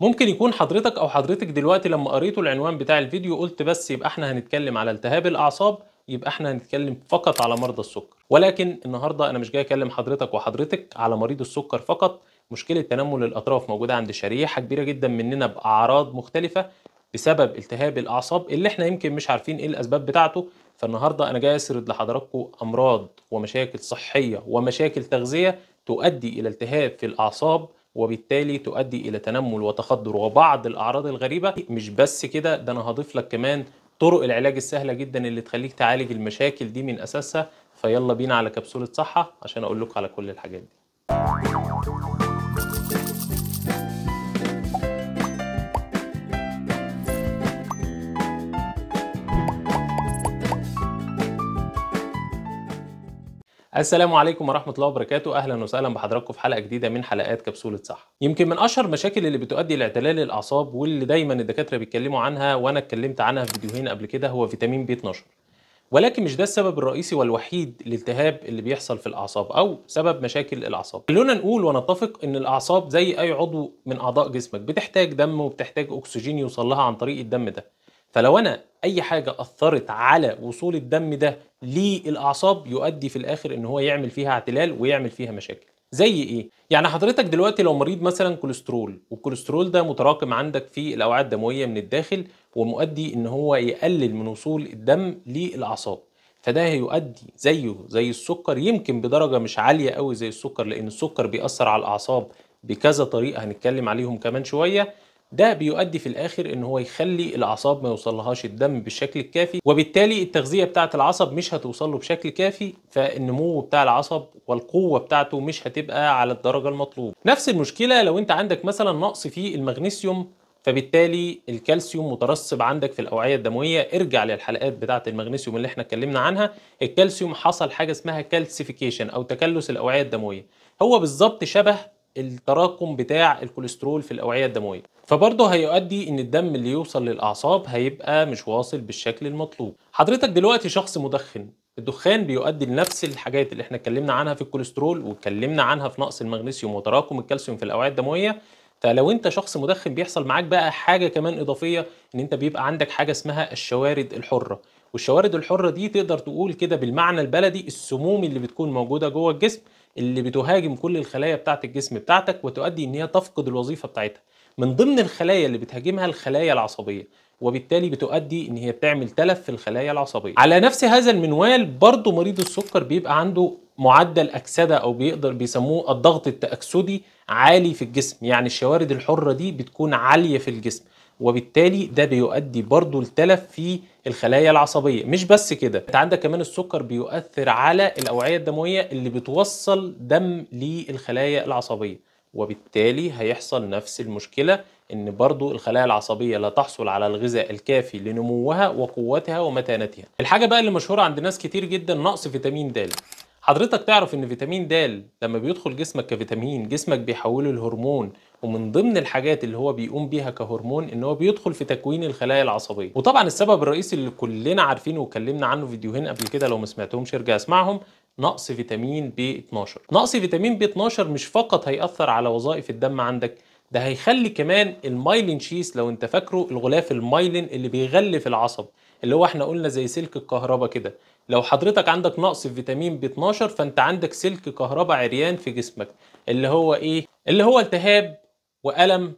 ممكن يكون حضرتك او حضرتك دلوقتي لما قريتوا العنوان بتاع الفيديو قلت بس يبقى احنا هنتكلم على التهاب الاعصاب يبقى احنا هنتكلم فقط على مرضى السكر ولكن النهارده انا مش جاي اكلم حضرتك وحضرتك على مريض السكر فقط مشكله تنمل الاطراف موجوده عند شريحه كبيره جدا مننا باعراض مختلفه بسبب التهاب الاعصاب اللي احنا يمكن مش عارفين ايه الاسباب بتاعته فالنهارده انا جاي اسرد لحضراتكم امراض ومشاكل صحيه ومشاكل تغذيه تؤدي الى التهاب في الاعصاب وبالتالي تؤدي الى تنمل وتخدر وبعض الاعراض الغريبه مش بس كده ده انا هضيف لك كمان طرق العلاج السهله جدا اللي تخليك تعالج المشاكل دي من اساسها فيلا بينا على كبسوله صحه عشان اقول لكم على كل الحاجات دي السلام عليكم ورحمة الله وبركاته أهلا وسهلا بحضراتكم في حلقة جديدة من حلقات كبسولة صحة يمكن من أشهر مشاكل اللي بتؤدي لاعتلال الأعصاب واللي دايما الدكاترة بيتكلموا عنها وأنا اتكلمت عنها في فيديوهين قبل كده هو فيتامين بي 12 ولكن مش ده السبب الرئيسي والوحيد للالتهاب اللي بيحصل في الاعصاب او سبب مشاكل الاعصاب خلونا نقول ونتفق ان الاعصاب زي اي عضو من اعضاء جسمك بتحتاج دم وبتحتاج اكسجين يوصل لها عن طريق الدم ده فلو انا اي حاجه اثرت على وصول الدم ده للاعصاب يؤدي في الاخر ان هو يعمل فيها اعتلال ويعمل فيها مشاكل زي ايه يعني حضرتك دلوقتي لو مريض مثلا كوليسترول والكوليسترول ده متراكم عندك في الاوعيه الدمويه من الداخل ومؤدي ان هو يقلل من وصول الدم للاعصاب فده هيؤدي زيه زي السكر يمكن بدرجه مش عاليه قوي زي السكر لان السكر بيأثر على الاعصاب بكذا طريقه هنتكلم عليهم كمان شويه ده بيؤدي في الاخر ان هو يخلي الاعصاب ما يوصلهاش الدم بالشكل الكافي وبالتالي التغذيه بتاعه العصب مش هتوصل له بشكل كافي فالنمو بتاع العصب والقوه بتاعته مش هتبقى على الدرجه المطلوبه نفس المشكله لو انت عندك مثلا نقص في المغنيسيوم فبالتالي الكالسيوم مترسب عندك في الاوعيه الدمويه ارجع للحلقات بتاعه المغنيسيوم اللي احنا اتكلمنا عنها الكالسيوم حصل حاجه اسمها كالسيفيكيشن او تكلس الاوعيه الدمويه هو بالظبط شبه التراكم بتاع الكوليسترول في الاوعيه الدمويه فبرضه هيؤدي ان الدم اللي يوصل للاعصاب هيبقى مش واصل بالشكل المطلوب حضرتك دلوقتي شخص مدخن الدخان بيؤدي لنفس الحاجات اللي احنا اتكلمنا عنها في الكوليسترول واتكلمنا عنها في نقص المغنيسيوم وتراكم الكالسيوم في الاوعيه الدمويه فلو انت شخص مدخن بيحصل معاك بقى حاجه كمان اضافيه ان انت بيبقى عندك حاجه اسمها الشوارد الحره والشوارد الحره دي تقدر تقول كده بالمعنى البلدي السموم اللي بتكون موجوده جوه الجسم اللي بتهاجم كل الخلايا بتاعت الجسم بتاعتك وتؤدي ان هي تفقد الوظيفه بتاعتها من ضمن الخلايا اللي بتهاجمها الخلايا العصبيه وبالتالي بتؤدي ان هي بتعمل تلف في الخلايا العصبيه على نفس هذا المنوال برضه مريض السكر بيبقى عنده معدل اكسده او بيقدر بيسموه الضغط التاكسدي عالي في الجسم يعني الشوارد الحره دي بتكون عاليه في الجسم وبالتالي ده بيؤدي برضه لتلف في الخلايا العصبيه مش بس كده انت عندك كمان السكر بيؤثر على الاوعيه الدمويه اللي بتوصل دم للخلايا العصبيه وبالتالي هيحصل نفس المشكله ان برضو الخلايا العصبيه لا تحصل على الغذاء الكافي لنموها وقوتها ومتانتها الحاجه بقى اللي مشهوره عند ناس كتير جدا نقص فيتامين د حضرتك تعرف ان فيتامين د لما بيدخل جسمك كفيتامين جسمك بيحوله لهرمون ومن ضمن الحاجات اللي هو بيقوم بيها كهرمون ان هو بيدخل في تكوين الخلايا العصبيه وطبعا السبب الرئيسي اللي كلنا عارفينه واتكلمنا عنه فيديوهين قبل كده لو ما سمعتهمش ارجع اسمعهم نقص فيتامين ب 12 نقص فيتامين ب 12 مش فقط هيأثر على وظائف الدم عندك ده هيخلي كمان المايلين شيس لو انت فاكره الغلاف المايلين اللي بيغلف العصب اللي هو احنا قلنا زي سلك الكهرباء كده لو حضرتك عندك نقص في فيتامين ب12 فانت عندك سلك كهرباء عريان في جسمك اللي هو ايه اللي هو التهاب والم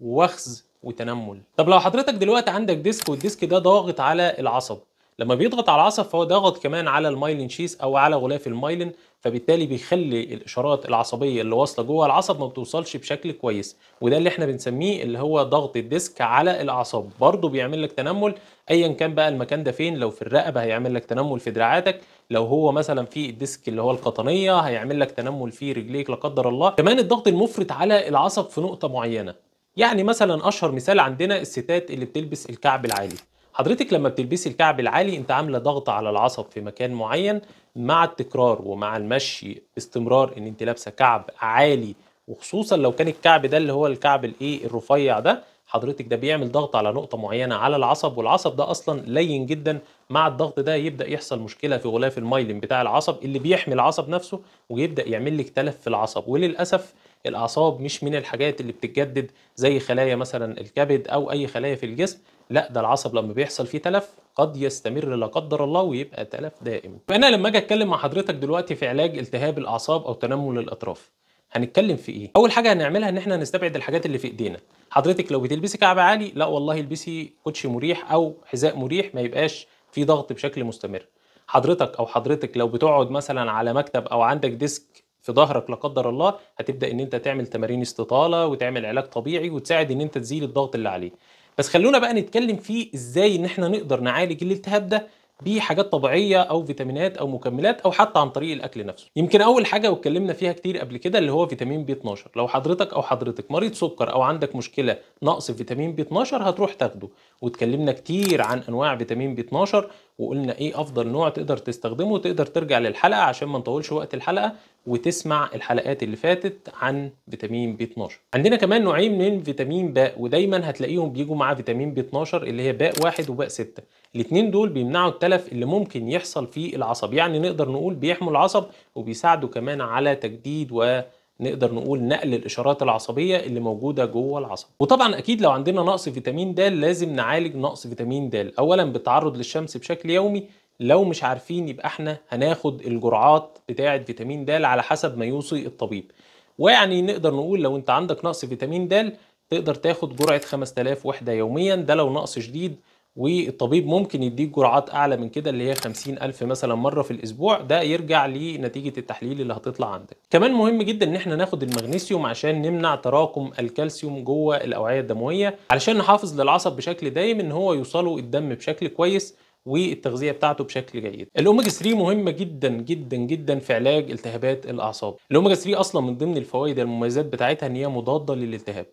وخز وتنمل طب لو حضرتك دلوقتي عندك ديسك والديسك ده ضاغط على العصب لما بيضغط على العصب فهو ضغط كمان على المايلين شيس او على غلاف المايلين فبالتالي بيخلي الاشارات العصبيه اللي واصله جوه العصب ما بتوصلش بشكل كويس وده اللي احنا بنسميه اللي هو ضغط الديسك على الاعصاب برضه بيعمل لك تنمل ايا كان بقى المكان ده فين لو في الرقبه هيعمل لك تنمل في دراعاتك لو هو مثلا في الديسك اللي هو القطنيه هيعمل لك تنمل في رجليك لا قدر الله كمان الضغط المفرط على العصب في نقطه معينه يعني مثلا اشهر مثال عندنا الستات اللي بتلبس الكعب العالي حضرتك لما بتلبسي الكعب العالي انت عامله ضغط على العصب في مكان معين مع التكرار ومع المشي باستمرار ان انت لابسه كعب عالي وخصوصا لو كان الكعب ده اللي هو الكعب الايه الرفيع ده حضرتك ده بيعمل ضغط على نقطه معينه على العصب والعصب ده اصلا لين جدا مع الضغط ده يبدا يحصل مشكله في غلاف المايلين بتاع العصب اللي بيحمي العصب نفسه ويبدا يعمل لك تلف في العصب وللاسف الاعصاب مش من الحاجات اللي بتتجدد زي خلايا مثلا الكبد او اي خلايا في الجسم لا ده العصب لما بيحصل فيه تلف قد يستمر لا قدر الله ويبقى تلف دائم فانا لما اجي اتكلم مع حضرتك دلوقتي في علاج التهاب الاعصاب او تنمل الاطراف هنتكلم في ايه اول حاجه هنعملها ان احنا نستبعد الحاجات اللي في ايدينا حضرتك لو بتلبسي كعب عالي لا والله البسي كوتشي مريح او حذاء مريح ما يبقاش في ضغط بشكل مستمر حضرتك او حضرتك لو بتقعد مثلا على مكتب او عندك ديسك في ظهرك لا قدر الله هتبدا ان انت تعمل تمارين استطاله وتعمل علاج طبيعي وتساعد ان انت تزيل الضغط اللي عليه بس خلونا بقى نتكلم فيه ازاي ان احنا نقدر نعالج الالتهاب ده بحاجات طبيعيه او فيتامينات او مكملات او حتى عن طريق الاكل نفسه يمكن اول حاجه واتكلمنا فيها كتير قبل كده اللي هو فيتامين بي 12 لو حضرتك او حضرتك مريض سكر او عندك مشكله نقص فيتامين بي 12 هتروح تاخده واتكلمنا كتير عن انواع فيتامين بي 12 وقلنا ايه افضل نوع تقدر تستخدمه وتقدر ترجع للحلقه عشان ما نطولش وقت الحلقه وتسمع الحلقات اللي فاتت عن فيتامين بي 12 عندنا كمان نوعين من فيتامين باء ودايما هتلاقيهم بيجوا مع فيتامين بي 12 اللي هي باء واحد وباء 6 الاثنين دول بيمنعوا التلف اللي ممكن يحصل في العصب يعني نقدر نقول بيحموا العصب وبيساعدوا كمان على تجديد و نقدر نقول نقل الاشارات العصبيه اللي موجوده جوه العصب وطبعا اكيد لو عندنا نقص فيتامين د لازم نعالج نقص فيتامين د اولا بالتعرض للشمس بشكل يومي لو مش عارفين يبقى احنا هناخد الجرعات بتاعه فيتامين د على حسب ما يوصي الطبيب ويعني نقدر نقول لو انت عندك نقص فيتامين د تقدر تاخد جرعه 5000 وحده يوميا ده لو نقص شديد والطبيب ممكن يديك جرعات اعلى من كده اللي هي 50000 مثلا مره في الاسبوع ده يرجع لنتيجه التحليل اللي هتطلع عندك كمان مهم جدا ان احنا ناخد المغنيسيوم عشان نمنع تراكم الكالسيوم جوه الاوعيه الدمويه علشان نحافظ للعصب بشكل دايم ان هو يوصله الدم بشكل كويس والتغذيه بتاعته بشكل جيد. الاوميجا 3 مهمه جدا جدا جدا في علاج التهابات الاعصاب. الاوميجا 3 اصلا من ضمن الفوائد المميزات بتاعتها ان هي مضاده للالتهاب.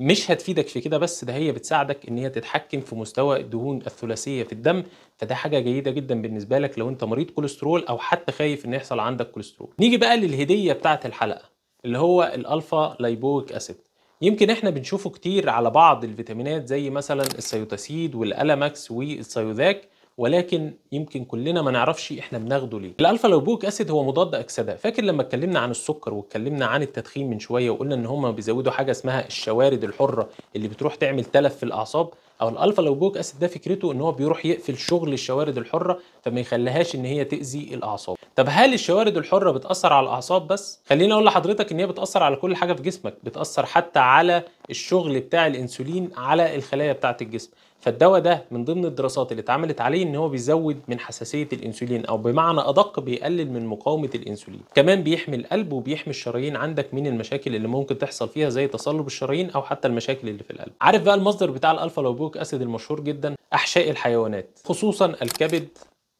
مش هتفيدك في كده بس ده هي بتساعدك ان هي تتحكم في مستوى الدهون الثلاثيه في الدم فده حاجه جيده جدا بالنسبه لك لو انت مريض كوليسترول او حتى خايف ان يحصل عندك كوليسترول نيجي بقى للهديه بتاعه الحلقه اللي هو الالفا لايبويك اسيد يمكن احنا بنشوفه كتير على بعض الفيتامينات زي مثلا السيوتاسيد والالماكس والسيوذاك ولكن يمكن كلنا ما نعرفش احنا بناخده ليه الالفا لوبوك اسيد هو مضاد اكسده فاكر لما اتكلمنا عن السكر واتكلمنا عن التدخين من شويه وقلنا ان هم بيزودوا حاجه اسمها الشوارد الحره اللي بتروح تعمل تلف في الاعصاب او الالفا لوبوك اسيد ده فكرته ان هو بيروح يقفل شغل الشوارد الحره فما يخليهاش ان هي تاذي الاعصاب طب هل الشوارد الحره بتاثر على الاعصاب بس خليني اقول لحضرتك ان هي بتاثر على كل حاجه في جسمك بتاثر حتى على الشغل بتاع الانسولين على الخلايا بتاعه الجسم فالدواء ده من ضمن الدراسات اللي اتعملت عليه ان هو بيزود من حساسيه الانسولين او بمعنى ادق بيقلل من مقاومه الانسولين كمان بيحمي القلب وبيحمي الشرايين عندك من المشاكل اللي ممكن تحصل فيها زي تصلب الشرايين او حتى المشاكل اللي في القلب عارف بقى المصدر بتاع الالفا لوبوك اسيد المشهور جدا احشاء الحيوانات خصوصا الكبد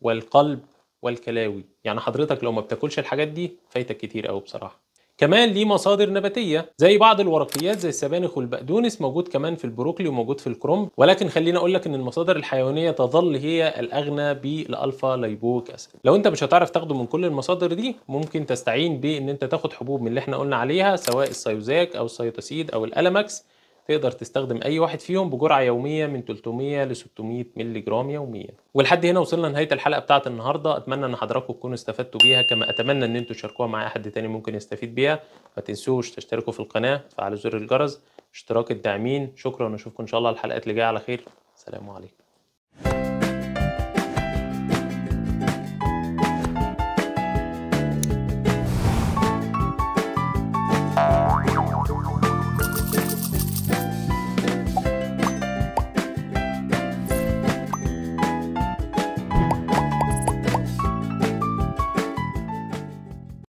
والقلب والكلاوي يعني حضرتك لو ما بتاكلش الحاجات دي فايتك كتير قوي بصراحه كمان ليه مصادر نباتيه زي بعض الورقيات زي السبانخ والبقدونس موجود كمان في البروكلي وموجود في الكرنب ولكن خليني اقول لك ان المصادر الحيوانيه تظل هي الاغنى بالالفا ليبوك اسيد لو انت مش هتعرف تاخده من كل المصادر دي ممكن تستعين بان انت تاخد حبوب من اللي احنا قلنا عليها سواء السيوزاك او السيتاسيد او الالماكس تقدر تستخدم اي واحد فيهم بجرعه يوميه من 300 ل 600 مللي جرام يوميا ولحد هنا وصلنا لنهايه الحلقه بتاعه النهارده اتمنى ان حضراتكم تكونوا استفدتوا بيها كما اتمنى ان انتم تشاركوها مع حد تاني ممكن يستفيد بيها ما تنسوش تشتركوا في القناه وتفعلوا زر الجرس اشتراك الداعمين شكرا ونشوفكم ان شاء الله الحلقات اللي جايه على خير سلام عليكم